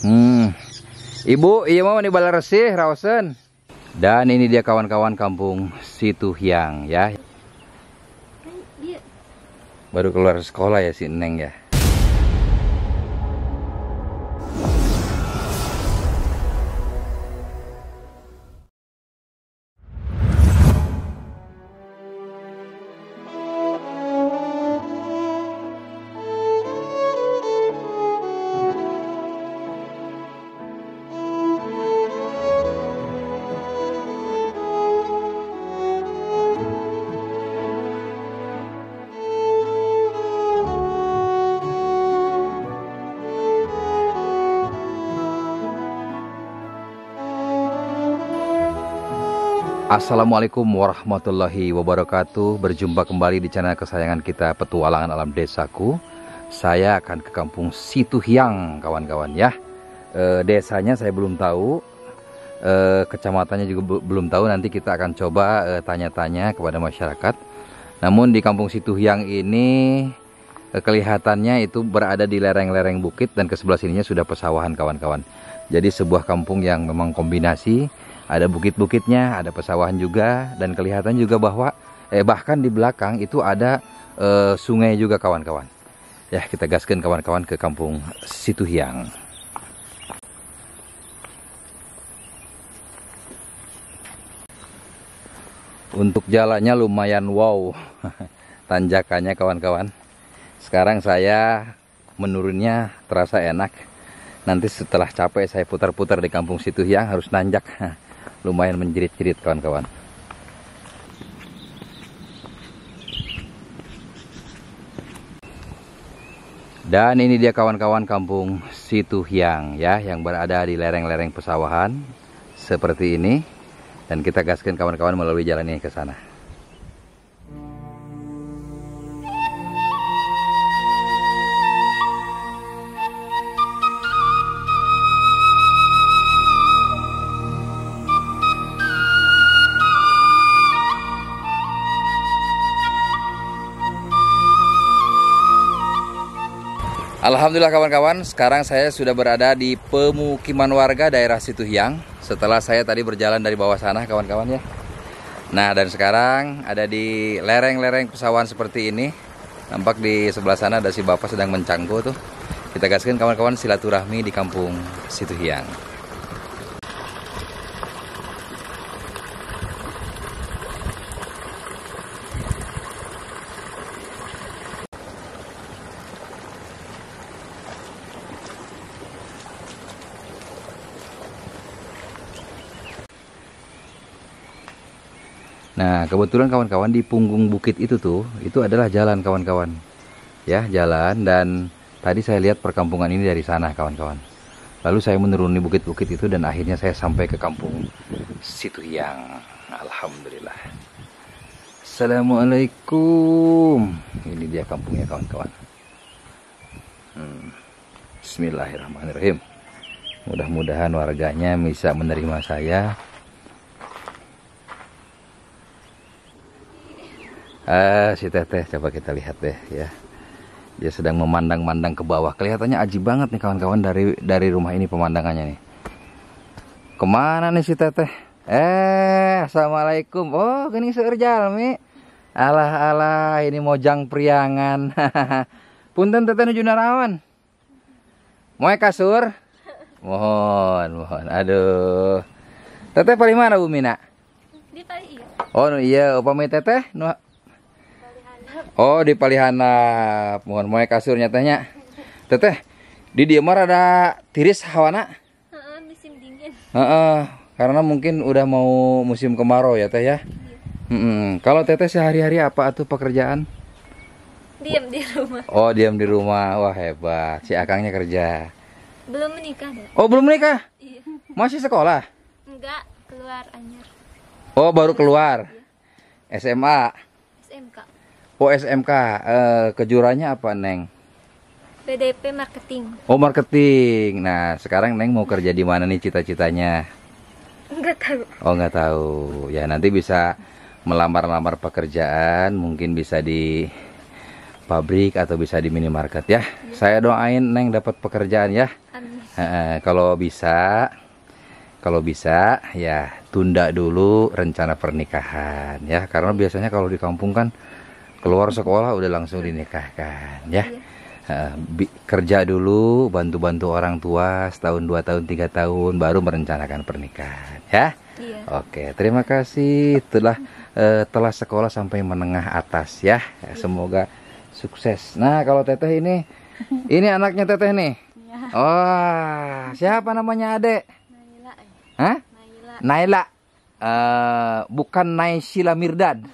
Hmm. Ibu, iya mau nih resih, Rawson? Dan ini dia kawan-kawan kampung Situ Hyang ya. Kan Baru keluar sekolah ya si Neng ya. Assalamualaikum warahmatullahi wabarakatuh Berjumpa kembali di channel kesayangan kita Petualangan Alam Desaku Saya akan ke kampung Situhiang kawan-kawan ya e, Desanya saya belum tahu e, Kecamatannya juga belum tahu Nanti kita akan coba e, tanya-tanya e, kepada masyarakat Namun di kampung Situhiang ini e, Kelihatannya itu berada di lereng-lereng bukit Dan ke sebelah sininya sudah pesawahan kawan-kawan Jadi sebuah kampung yang memang kombinasi ada bukit-bukitnya, ada pesawahan juga dan kelihatan juga bahwa eh bahkan di belakang itu ada eh, sungai juga kawan-kawan. Ya, kita gaskan kawan-kawan ke kampung Situhiang. Untuk jalannya lumayan wow tanjakannya kawan-kawan. Sekarang saya menurunnya terasa enak. Nanti setelah capek saya putar-putar di kampung situ yang harus nanjak. lumayan menjerit-jerit kawan-kawan dan ini dia kawan-kawan kampung situ Situhiang ya yang berada di lereng-lereng pesawahan seperti ini dan kita gaskan kawan-kawan melalui jalan ini ke sana Alhamdulillah kawan-kawan, sekarang saya sudah berada di pemukiman warga daerah Situhiang setelah saya tadi berjalan dari bawah sana kawan-kawan ya. Nah, dan sekarang ada di lereng-lereng pesawahan seperti ini. Nampak di sebelah sana ada si Bapak sedang mencangkul tuh. Kita gaskan kawan-kawan silaturahmi di kampung Situhiang. Nah, kebetulan kawan-kawan di punggung bukit itu tuh, itu adalah jalan kawan-kawan. Ya, jalan dan tadi saya lihat perkampungan ini dari sana kawan-kawan. Lalu saya menuruni bukit-bukit itu dan akhirnya saya sampai ke kampung Situ Yang. Alhamdulillah. Assalamualaikum. Ini dia kampungnya kawan-kawan. Hmm. Bismillahirrahmanirrahim. Mudah-mudahan warganya bisa menerima saya uh, si teteh coba kita lihat deh ya dia sedang memandang-mandang ke bawah kelihatannya aji banget nih kawan-kawan dari dari rumah ini pemandangannya nih kemana nih si teteh eh assalamualaikum oh gini seurjal mi alah alah ini mojang priangan punten teteh nuju narawan mau kasur mohon mohon aduh teteh paling mana bu mina di paling iya oh iya upami oh, teteh Oh di Palihana mohon mau kasur nyatanya, teteh di diemar ada tiris hawana uh, musim dingin uh, uh, karena mungkin udah mau musim kemarau ya teh ya yeah. Iya. kalau teteh sehari-hari apa tuh pekerjaan diam di rumah oh diam di rumah wah hebat si akangnya kerja belum menikah deh. oh belum menikah iya. masih sekolah enggak keluar anyar oh baru keluar SMA iya. SMK OSMK oh, SMK, eh, kejurannya apa Neng? PDP marketing. Oh marketing. Nah sekarang Neng mau kerja di mana nih cita-citanya? Enggak tahu. Oh enggak tahu. Ya nanti bisa melamar-lamar pekerjaan, mungkin bisa di pabrik atau bisa di minimarket ya. ya. Saya doain Neng dapat pekerjaan ya. Amin. Eh, kalau bisa, kalau bisa ya tunda dulu rencana pernikahan ya, karena biasanya kalau di kampung kan keluar sekolah udah langsung dinikahkan ya iya. eh, kerja dulu bantu-bantu orang tua setahun dua tahun tiga tahun baru merencanakan pernikahan ya iya. oke terima kasih telah uh, eh, telah sekolah sampai menengah atas ya iya. semoga sukses nah kalau teteh ini ini anaknya teteh nih Iya. oh, siapa namanya adek Naila eh. Hah? Naila, Naila. Uh, bukan Naisila Mirdad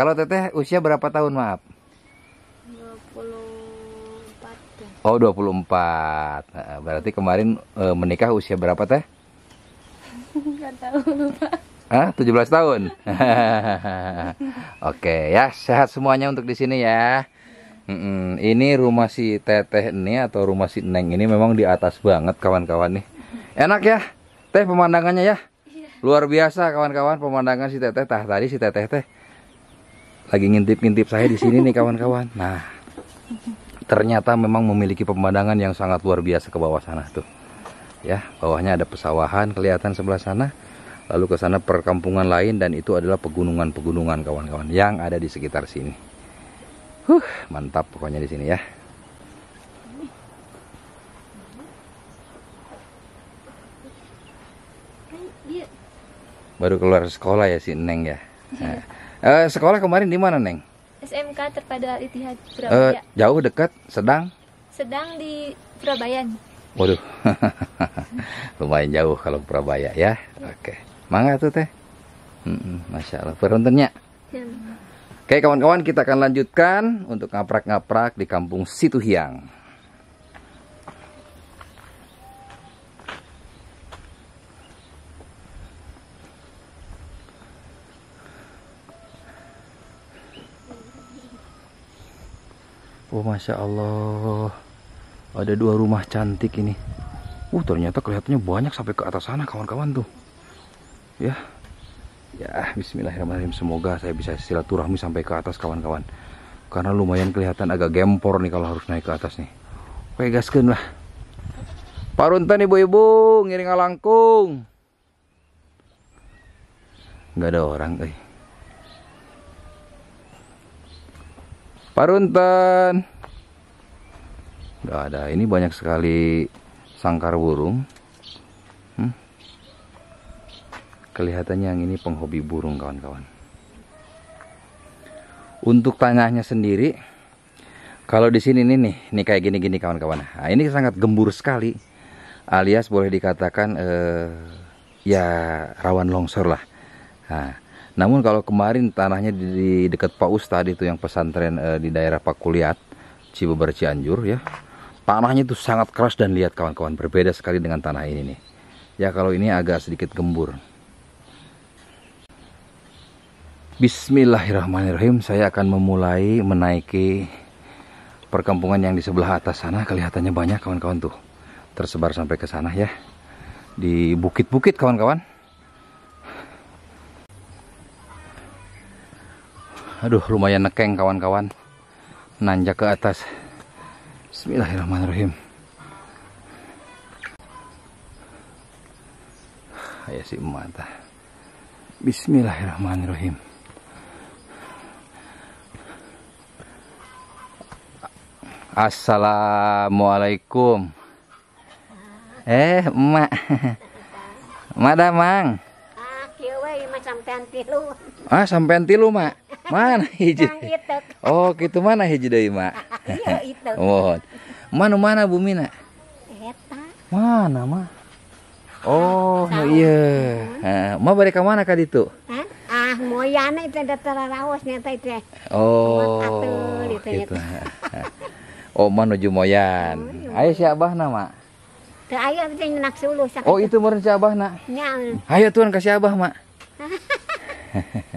Kalau teteh usia berapa tahun maaf? 24. Oh 24. Nah, berarti kemarin eh, menikah usia berapa teh? Gak tahu lupa. Hah? 17 tahun. Oke ya sehat semuanya untuk di sini ya. Mm-mm. Ini rumah si teteh ini atau rumah si neng ini memang di atas banget kawan-kawan nih. Enak ya, teh pemandangannya ya. Iya. Luar biasa kawan-kawan pemandangan si teteh. Tah tadi si teteh teh lagi ngintip-ngintip saya di sini nih kawan-kawan. Nah, ternyata memang memiliki pemandangan yang sangat luar biasa ke bawah sana tuh. Ya, bawahnya ada pesawahan kelihatan sebelah sana. Lalu ke sana perkampungan lain dan itu adalah pegunungan-pegunungan kawan-kawan yang ada di sekitar sini. Huh, mantap pokoknya di sini ya. Baru keluar sekolah ya si Neng ya. Nah. Uh, sekolah kemarin di mana, Neng? SMK Terpadu Al Ittihad eh, Surabaya. Uh, jauh dekat sedang? Sedang di Surabaya. Waduh. Lumayan jauh kalau Surabaya ya? ya. Oke. Okay. Mangga tuh teh. Masya Allah. beruntungnya. Ya. Oke kawan-kawan kita akan lanjutkan untuk ngaprak-ngaprak di kampung Situhiang. Oh masya Allah ada dua rumah cantik ini. Uh ternyata kelihatannya banyak sampai ke atas sana kawan-kawan tuh. Ya, ya Bismillahirrahmanirrahim. Semoga saya bisa silaturahmi sampai ke atas kawan-kawan. Karena lumayan kelihatan agak gempor nih kalau harus naik ke atas nih. Oke gaskan lah. nih ibu-ibu ngiring alangkung. Gak ada orang, eh. Parunten. Gak ada. Ini banyak sekali sangkar burung. Hmm. Kelihatannya yang ini penghobi burung kawan-kawan. Untuk tanahnya sendiri, kalau di sini ini nih, nih kayak gini-gini kawan-kawan. Nah, ini sangat gembur sekali, alias boleh dikatakan eh, ya rawan longsor lah. Nah, namun kalau kemarin tanahnya di, di dekat Pak Ustadz itu yang pesantren e, di daerah Pak Kuliat Cibubur Cianjur ya. Tanahnya itu sangat keras dan lihat kawan-kawan berbeda sekali dengan tanah ini nih. Ya kalau ini agak sedikit gembur. Bismillahirrahmanirrahim, saya akan memulai menaiki perkampungan yang di sebelah atas sana. Kelihatannya banyak kawan-kawan tuh tersebar sampai ke sana ya. Di bukit-bukit kawan-kawan. aduh lumayan nekeng kawan-kawan nanjak ke atas Bismillahirrahmanirrahim ayah si mata Bismillahirrahmanirrahim Assalamualaikum eh emak emak damang ah ah sampean tilu mak mana nah, hiji gitu. oh gitu mana hiji dari mak oh mana mana bumi nak mana mah oh no iya mah bari ka mana kali ditu ah moyana itu ada terarawas nyata itu ya. oh atur, gitu, gitu. gitu. oh menuju moyan ayo si nama ayo nak sulu oh itu meren si abah nak oh, ayo tuan kasih abah mak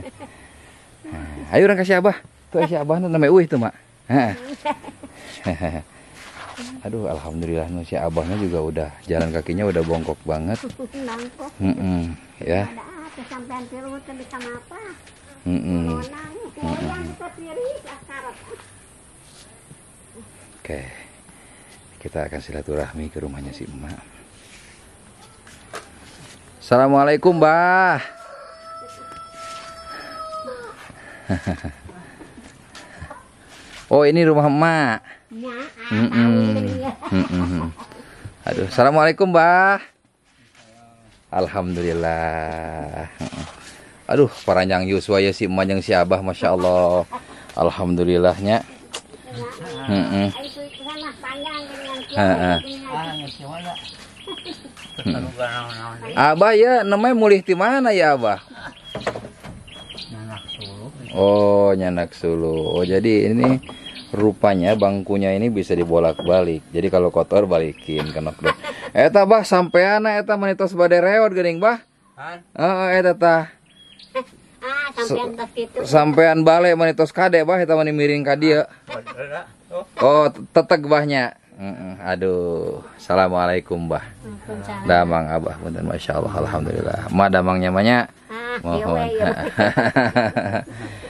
ayo orang kasih abah tuh kasih ya. abah namanya uih tuh mak aduh alhamdulillah si abahnya juga udah jalan kakinya udah bongkok banget bongkok mm -mm, ya bisa apa Oke, kita akan silaturahmi ke rumahnya si emak. Assalamualaikum, Mbah. oh ini rumah emak. Mm Aduh, assalamualaikum mbah. Alhamdulillah. Aduh, paranjang Yuswa ya si emak yang si abah, masya Allah. Alhamdulillahnya. Mm Abah ya namanya mulih di mana ya Abah? Oh, nyanak sulu. Oh, jadi ini rupanya bangkunya ini bisa dibolak-balik. Jadi kalau kotor balikin ke Eh Eta bah sampean eta eh, menitos bade reot geuning bah. Heeh, eta eh, tah. Ah, gitu. Sampean balik menitos kade bah eta mani miring ka dieu. Oh, tetek bahnya. aduh, assalamualaikum bah. Damang abah, punten masya Allah, alhamdulillah. Ma damang nyamanya. Ah, iya, iya. Mohon.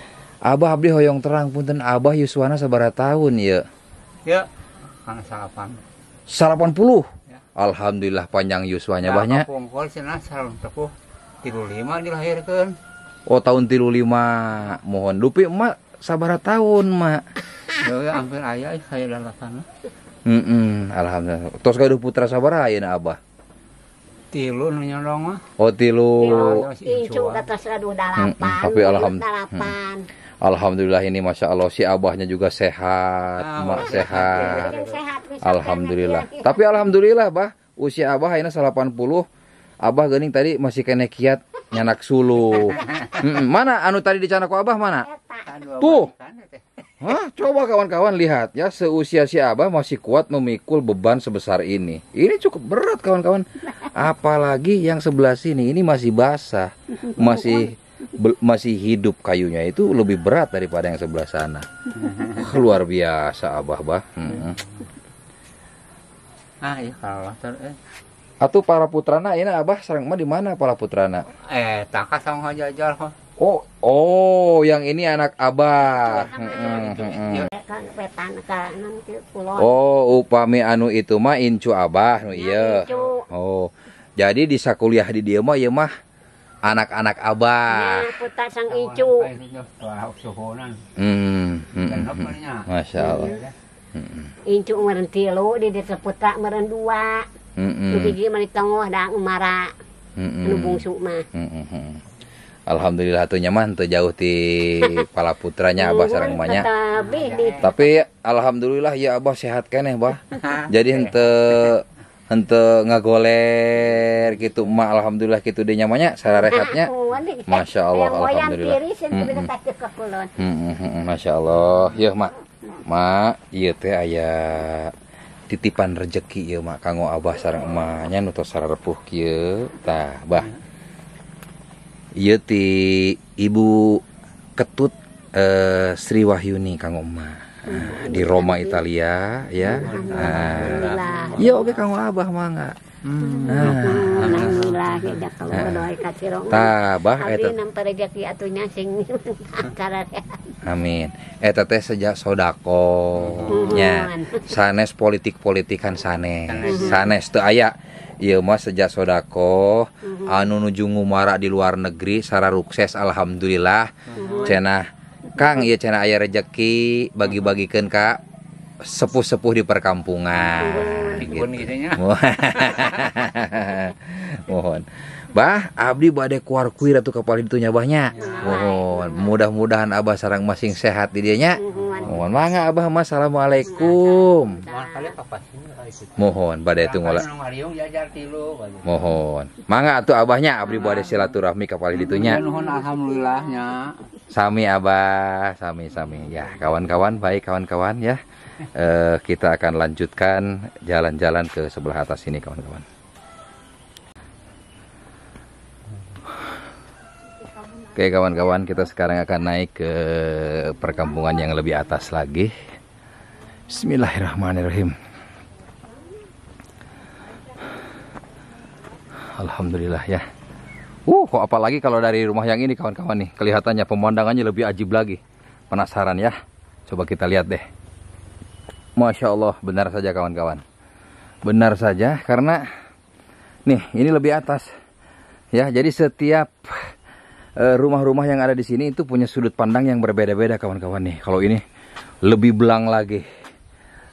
Abah Abdi Hoyong terang punten Abah Yuswana sabar tahun ya. Ya, karena Sarapan Salapan puluh. Ya. Alhamdulillah panjang Yuswanya nah, banyak. Pungkol sana sarapan tepuh Tiru lima dilahirkan. Oh tahun tiru lima mohon dupi emak sabar tahun emak. Ya, ya hampir ayah saya lalatan. Mm -mm, alhamdulillah. Terus kau putra sabara ayeuna Abah. tilu nyolong mah oh tilu tilu katos aduh dalapan tapi alhamdulillah dalapan Alhamdulillah ini Masya Allah si abahnya juga sehat, oh, mak sehat. sehat Alhamdulillah. Tapi Alhamdulillah bah usia abah ini 80 Abah gening tadi masih kena kiat nyanak sulu. Hmm, Mana anu tadi di canaku abah mana? Anu Tuh. Hah, coba kawan-kawan lihat ya seusia si Abah masih kuat memikul beban sebesar ini. Ini cukup berat kawan-kawan. Apalagi yang sebelah sini ini masih basah, masih masih hidup kayunya itu lebih berat daripada yang sebelah sana. Luar biasa abah bah. Hmm. Ah iya kalau eh. Atau para putrana ini abah sering mah di mana para putrana? Eh takas sama jajar kok. Oh, oh, yang ini anak abah. Iya, hmm, hmm, iya, oh, upami anu itu mah incu abah, nu nah, iya. Oh, jadi di sakuliah di dia mah, ya mah anak-anak abah. Nah, iya, putar sang icu. Hmm, hmm, hmm. hmm. Masya iya, Allah. Iya, hmm. hmm. Incu meren tilu, di desa putra meren dua. Hmm, hmm. Lebih gini mari tongoh dah umara. Hmm, Anu bungsu mah. Hmm, Alhamdulillah tuh nyaman tuh jauh di kepala putranya abah sarang banyak. Tapi alhamdulillah ya abah sehat kan ya abah Jadi ente untuk ngagoler gitu mak, alhamdulillah gitu deh nyamanya secara rehatnya eh, masya Allah eh, alhamdulillah masya Allah ya mak mak iya teh ayah titipan rejeki ya mak kanggo abah sarang emaknya nuto repuh kia tah bah iya ti ibu ketut eh, Sri Wahyuni kanggo emak Nah, di Roma Italia ya ya oke kang abah mangga Nah, alhamdulillah ya, kalau nah. doa kasih eh, Amin. eh teteh sejak sodako nya. Mm-hmm. Sanes politik-politikan sanes. Mm-hmm. Sanes tuh ayak Iya mas sejak sodako mm-hmm. anu nuju ngumara di luar negeri secara sukses alhamdulillah. Cenah Kang iya cina ayah rejeki bagi-bagikan kak sepuh-sepuh di perkampungan gitu. mohon Bah Abdi badai keluar kuir atau kepala itu nyabahnya ya. mohon mudah-mudahan Abah sarang masing sehat di dianya uhuh mohon mangga abah mas assalamualaikum mohon pada itu ngolah ya, mohon mangga tuh abahnya abdi buat silaturahmi kapal itu mohon alhamdulillahnya sami abah sami sami ya kawan-kawan baik kawan-kawan ya eh, kita akan lanjutkan jalan-jalan ke sebelah atas ini kawan-kawan Oke kawan-kawan kita sekarang akan naik ke perkampungan yang lebih atas lagi Bismillahirrahmanirrahim Alhamdulillah ya Uh kok apalagi kalau dari rumah yang ini kawan-kawan nih Kelihatannya pemandangannya lebih ajib lagi Penasaran ya Coba kita lihat deh Masya Allah benar saja kawan-kawan Benar saja karena Nih ini lebih atas Ya jadi setiap Eh, rumah-rumah yang ada di sini itu punya sudut pandang yang berbeda-beda kawan-kawan nih. Kalau ini lebih belang lagi.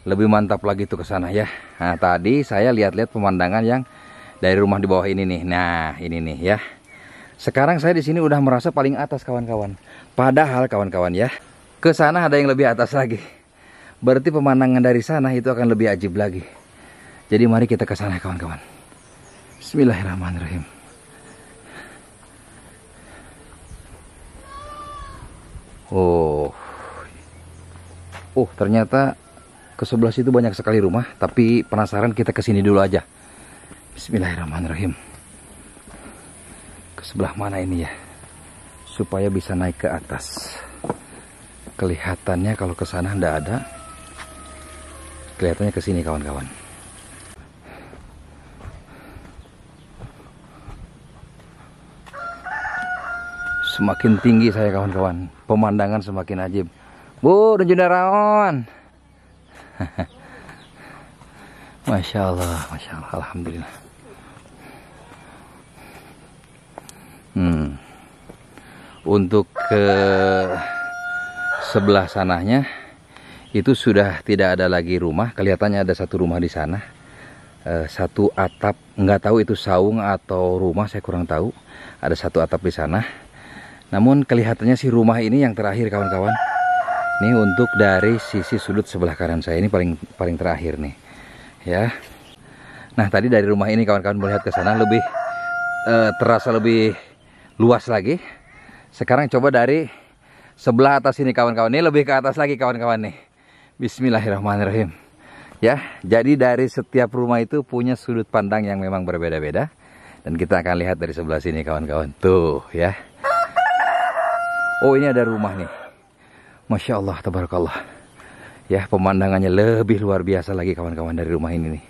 Lebih mantap lagi tuh ke sana ya. Nah, tadi saya lihat-lihat pemandangan yang dari rumah di bawah ini nih. Nah, ini nih ya. Sekarang saya di sini udah merasa paling atas kawan-kawan. Padahal kawan-kawan ya, ke sana ada yang lebih atas lagi. Berarti pemandangan dari sana itu akan lebih ajib lagi. Jadi mari kita ke sana kawan-kawan. Bismillahirrahmanirrahim. Oh. Oh, ternyata ke sebelah situ banyak sekali rumah, tapi penasaran kita kesini dulu aja. Bismillahirrahmanirrahim. Ke sebelah mana ini ya? Supaya bisa naik ke atas. Kelihatannya kalau ke sana ndak ada. Kelihatannya ke sini kawan-kawan. Semakin tinggi saya kawan-kawan. Pemandangan semakin ajib. Bu, Jendarawan. Masya Allah, Masya Allah, Alhamdulillah. Hmm. Untuk ke sebelah sananya itu sudah tidak ada lagi rumah. Kelihatannya ada satu rumah di sana. Eh, satu atap, nggak tahu itu saung atau rumah, saya kurang tahu. Ada satu atap di sana namun kelihatannya si rumah ini yang terakhir kawan-kawan. Ini untuk dari sisi sudut sebelah kanan saya ini paling paling terakhir nih. Ya. Nah, tadi dari rumah ini kawan-kawan melihat ke sana lebih eh, terasa lebih luas lagi. Sekarang coba dari sebelah atas ini kawan-kawan. Ini lebih ke atas lagi kawan-kawan nih. Bismillahirrahmanirrahim. Ya, jadi dari setiap rumah itu punya sudut pandang yang memang berbeda-beda dan kita akan lihat dari sebelah sini kawan-kawan. Tuh, ya. Oh ini ada rumah nih. Masya Allah, tabarakallah. Ya, pemandangannya lebih luar biasa lagi kawan-kawan dari rumah ini nih.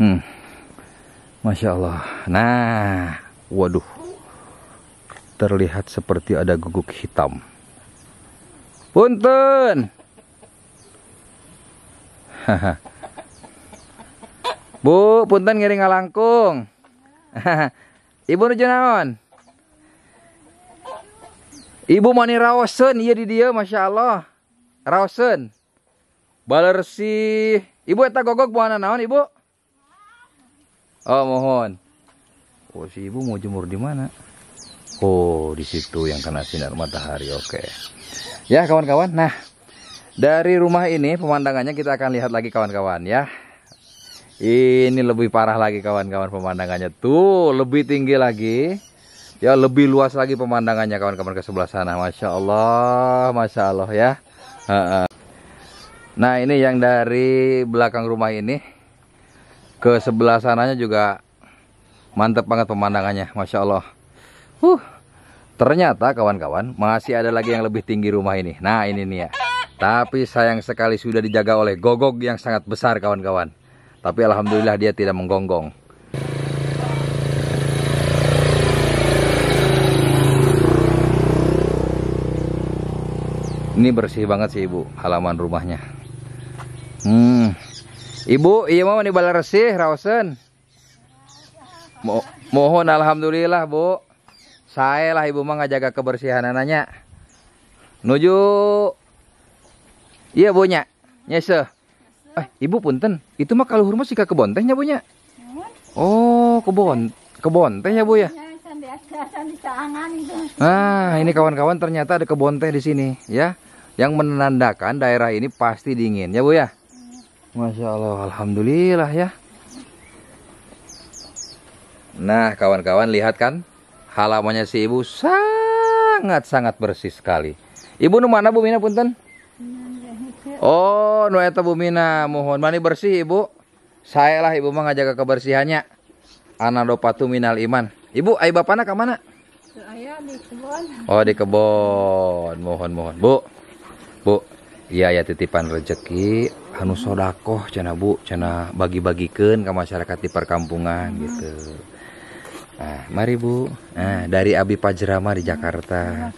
Hmm. Masya Allah. Nah, waduh. Terlihat seperti ada guguk hitam. Punten. Bu, punten ngiring alangkung. Ibu nuju Ibu mani raosen iya di dia Masya Allah raosen balersi ibu eta gogok buana naon ibu oh mohon oh si ibu mau jemur di mana oh di situ yang kena sinar matahari oke okay. ya kawan-kawan nah dari rumah ini pemandangannya kita akan lihat lagi kawan-kawan ya ini lebih parah lagi kawan-kawan pemandangannya tuh lebih tinggi lagi ya lebih luas lagi pemandangannya kawan-kawan ke sebelah sana Masya Allah Masya Allah ya nah ini yang dari belakang rumah ini ke sebelah sananya juga mantep banget pemandangannya Masya Allah huh ternyata kawan-kawan masih ada lagi yang lebih tinggi rumah ini nah ini nih ya tapi sayang sekali sudah dijaga oleh gogok yang sangat besar kawan-kawan tapi Alhamdulillah dia tidak menggonggong Ini bersih banget sih ibu halaman rumahnya. Hmm. Ibu, iya mau nih balas resih Rawson. Mo mohon alhamdulillah, Bu. Saya lah ibu mah ngajaga kebersihan anaknya. Nuju Iya, Bu nya. Nyese. Eh, Ibu punten. Itu mah kalau hormat ke kebon tehnya, Bu nya. Oh, kebon. Kebon teh Bu ya. Nah, ini kawan-kawan ternyata ada kebon teh di sini, ya yang menandakan daerah ini pasti dingin ya Bu ya Masya Allah Alhamdulillah ya Nah kawan-kawan lihat kan halamannya si ibu sangat-sangat bersih sekali Ibu nu mana Bu Mina punten? Oh nu eta Bu Mina mohon mani bersih Ibu Saya lah Ibu mah ngajaga kebersihannya Anadopatu minal iman Ibu ayah bapak ke mana? Oh di kebon Mohon mohon Bu bu iya ya titipan rezeki anu sodakoh cina bu cina bagi-bagikan ke masyarakat di perkampungan hmm. gitu nah mari bu nah, dari Abi Pajrama di Jakarta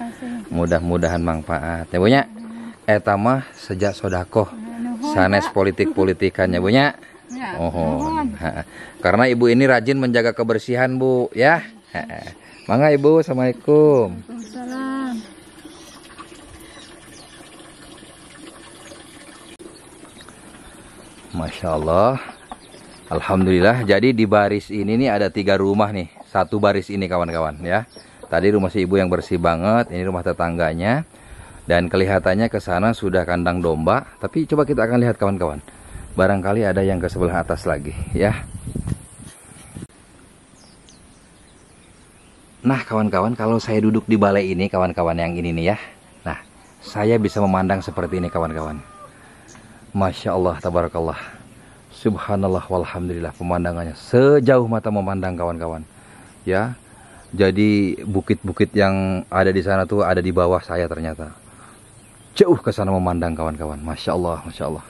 mudah-mudahan manfaat ya bunya hmm. etamah sejak sodako, nah, sanes politik politikannya Bu bunya oh karena ibu ini rajin menjaga kebersihan bu ya mangga ibu assalamualaikum Masya Allah Alhamdulillah jadi di baris ini nih ada tiga rumah nih Satu baris ini kawan-kawan ya Tadi rumah si ibu yang bersih banget Ini rumah tetangganya Dan kelihatannya ke sana sudah kandang domba Tapi coba kita akan lihat kawan-kawan Barangkali ada yang ke sebelah atas lagi ya Nah kawan-kawan kalau saya duduk di balai ini kawan-kawan yang ini nih ya Nah saya bisa memandang seperti ini kawan-kawan Masya Allah, tabarakallah. Subhanallah, walhamdulillah pemandangannya. Sejauh mata memandang kawan-kawan. Ya, jadi bukit-bukit yang ada di sana tuh ada di bawah saya ternyata. Jauh ke sana memandang kawan-kawan. Masya Allah, Masya Allah.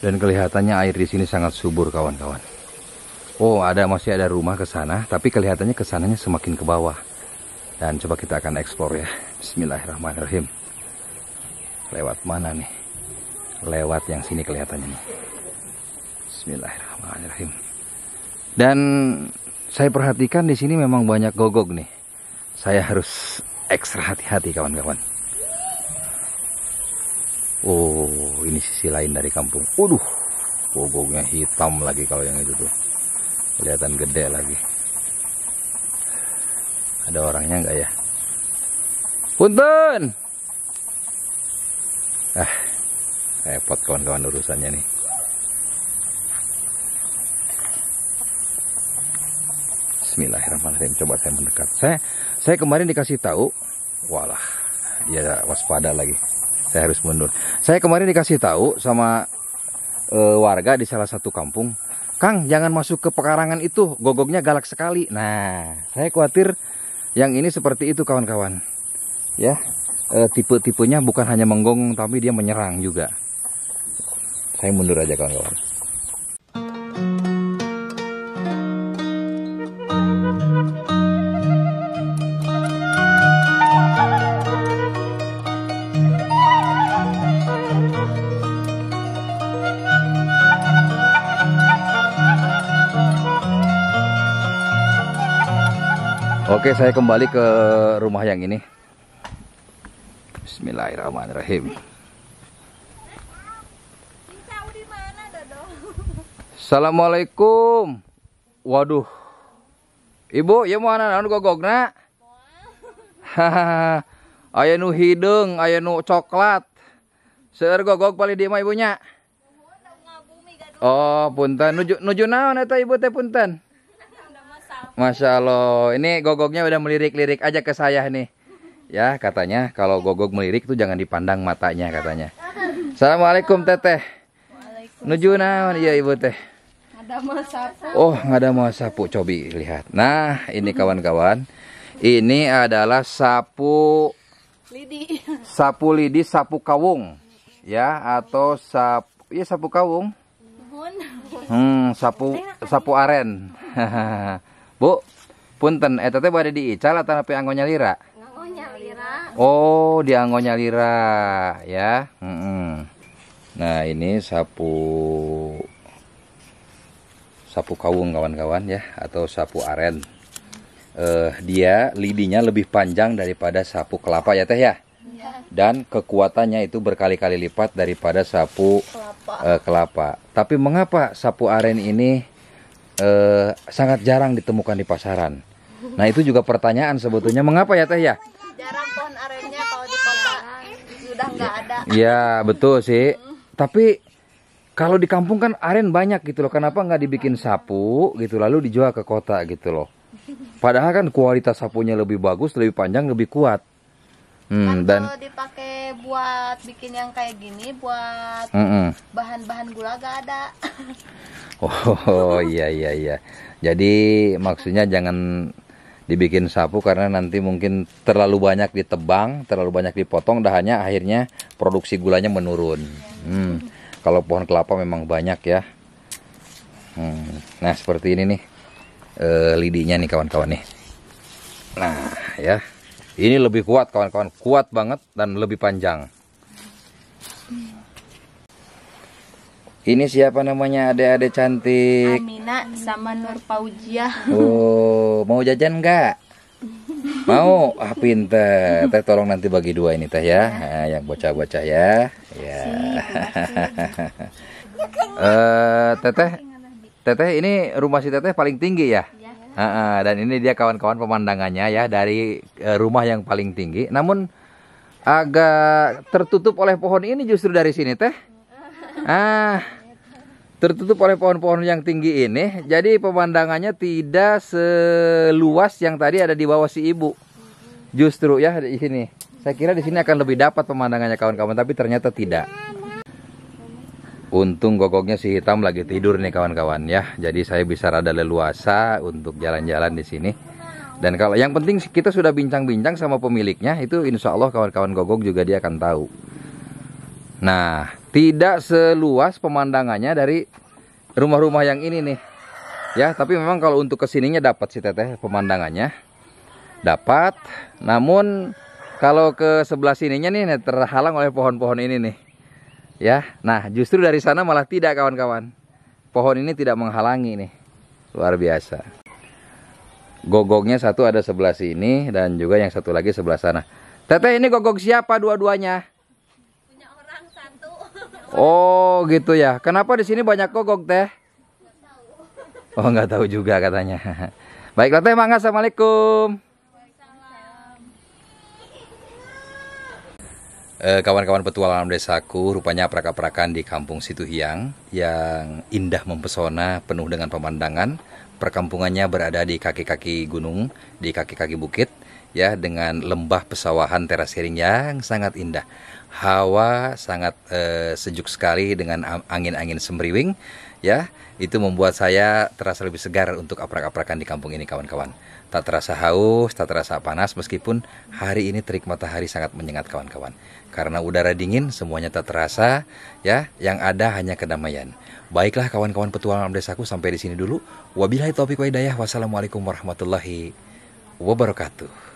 dan kelihatannya air di sini sangat subur kawan-kawan. Oh, ada masih ada rumah ke sana, tapi kelihatannya kesananya semakin ke bawah dan coba kita akan eksplor ya Bismillahirrahmanirrahim lewat mana nih lewat yang sini kelihatannya nih Bismillahirrahmanirrahim dan saya perhatikan di sini memang banyak gogok nih saya harus ekstra hati-hati kawan-kawan Oh ini sisi lain dari kampung Waduh gogoknya hitam lagi kalau yang itu tuh kelihatan gede lagi ada orangnya enggak ya? Punten. Ah, repot kawan-kawan urusannya nih. Bismillahirrahmanirrahim. Coba saya mendekat. Saya saya kemarin dikasih tahu, walah, dia waspada lagi. Saya harus mundur. Saya kemarin dikasih tahu sama e, warga di salah satu kampung, Kang, jangan masuk ke pekarangan itu, gogoknya galak sekali. Nah, saya khawatir yang ini seperti itu kawan-kawan. Ya, e, tipe-tipenya bukan hanya menggong tapi dia menyerang juga. Saya mundur aja kawan-kawan. Oke, saya kembali ke rumah yang ini. Bismillahirrahmanirrahim. Assalamualaikum. Waduh. Ibu, ya mau anak anu gogogna? Hahaha. Ayo nu hidung, ayo nu coklat. Seueur gogok paling di mah ibunya. Oh, punten. Nuju nuju naon eta ibu teh punten? Masya Allah. Ini gogoknya udah melirik-lirik aja ke saya nih. Ya, katanya kalau gogok melirik tuh jangan dipandang matanya katanya. Assalamualaikum teteh. Nuju naon iya ibu teh. Ada Oh, nggak ada mau sapu. Cobi lihat. Nah, ini kawan-kawan. Ini adalah sapu lidi. Sapu lidi, sapu kawung. Ya, atau sapu, ya sapu kawung. Hmm, sapu sapu aren. Bu, punten Eh teh boleh di ical atau napi anggonya lira? Anggonya lira. Oh, di anggonya lira ya. Mm -mm. Nah, ini sapu sapu kawung kawan-kawan ya atau sapu aren. Eh, dia lidinya lebih panjang daripada sapu kelapa ya teh ya. Iya. Dan kekuatannya itu berkali-kali lipat daripada sapu kelapa. Uh, kelapa. Tapi mengapa sapu aren ini eh, sangat jarang ditemukan di pasaran. Nah itu juga pertanyaan sebetulnya mengapa ya teh ya? Jarang pohon arennya kalau di kota sudah nggak ada. Ya betul sih. Tapi kalau di kampung kan aren banyak gitu loh. Kenapa nggak dibikin sapu gitu lalu dijual ke kota gitu loh? Padahal kan kualitas sapunya lebih bagus, lebih panjang, lebih kuat. Hmm, kan dan kalau dipakai buat bikin yang kayak gini buat bahan-bahan mm -mm. gula gak ada. oh iya iya iya. Jadi maksudnya jangan dibikin sapu karena nanti mungkin terlalu banyak ditebang, terlalu banyak dipotong dahannya akhirnya produksi gulanya menurun. Hmm. Kalau pohon kelapa memang banyak ya. Hmm. Nah seperti ini nih e, lidinya nih kawan-kawan nih. Nah ya. Ini lebih kuat kawan-kawan, kuat banget dan lebih panjang. Ini siapa namanya adik-adik cantik? Amina sama Nur Paujiah. Oh, mau jajan nggak? Mau? Ah pinter. Teh tolong nanti bagi dua ini teh ya, nah, yang bocah-bocah ya. Ya. Eh, teteh, teteh ini rumah si teteh paling tinggi ya? Uh, dan ini dia kawan-kawan pemandangannya ya dari uh, rumah yang paling tinggi. Namun agak tertutup oleh pohon ini justru dari sini teh. Ah, tertutup oleh pohon-pohon yang tinggi ini. Jadi pemandangannya tidak seluas yang tadi ada di bawah si ibu. Justru ya di sini. Saya kira di sini akan lebih dapat pemandangannya kawan-kawan, tapi ternyata tidak. Untung gogoknya si hitam lagi tidur nih kawan-kawan ya. Jadi saya bisa rada leluasa untuk jalan-jalan di sini. Dan kalau yang penting kita sudah bincang-bincang sama pemiliknya itu insya Allah kawan-kawan gogok juga dia akan tahu. Nah, tidak seluas pemandangannya dari rumah-rumah yang ini nih. Ya, tapi memang kalau untuk kesininya dapat si teteh pemandangannya. Dapat, namun kalau ke sebelah sininya nih terhalang oleh pohon-pohon ini nih. Ya, nah justru dari sana malah tidak kawan-kawan. Pohon ini tidak menghalangi nih. Luar biasa. Gogoknya satu ada sebelah sini dan juga yang satu lagi sebelah sana. Teteh ini gogok siapa dua-duanya? Punya orang satu. Oh, gitu ya. Kenapa di sini banyak gogok, Teh? Oh, nggak tahu juga katanya. Baiklah, Teh, mangga. Assalamualaikum. Eh, kawan-kawan petualang desaku rupanya perak perakan di kampung Situ yang indah mempesona penuh dengan pemandangan perkampungannya berada di kaki-kaki gunung di kaki-kaki bukit ya dengan lembah pesawahan terasering yang sangat indah hawa sangat eh, sejuk sekali dengan angin-angin semriwing ya itu membuat saya terasa lebih segar untuk aprak-aprakan di kampung ini kawan-kawan tak terasa haus tak terasa panas meskipun hari ini terik matahari sangat menyengat kawan-kawan karena udara dingin semuanya tak terasa ya, yang ada hanya kedamaian. Baiklah kawan-kawan petualang desaku sampai di sini dulu. Wabillahi taufiq wa hidayah. Wassalamualaikum warahmatullahi wabarakatuh.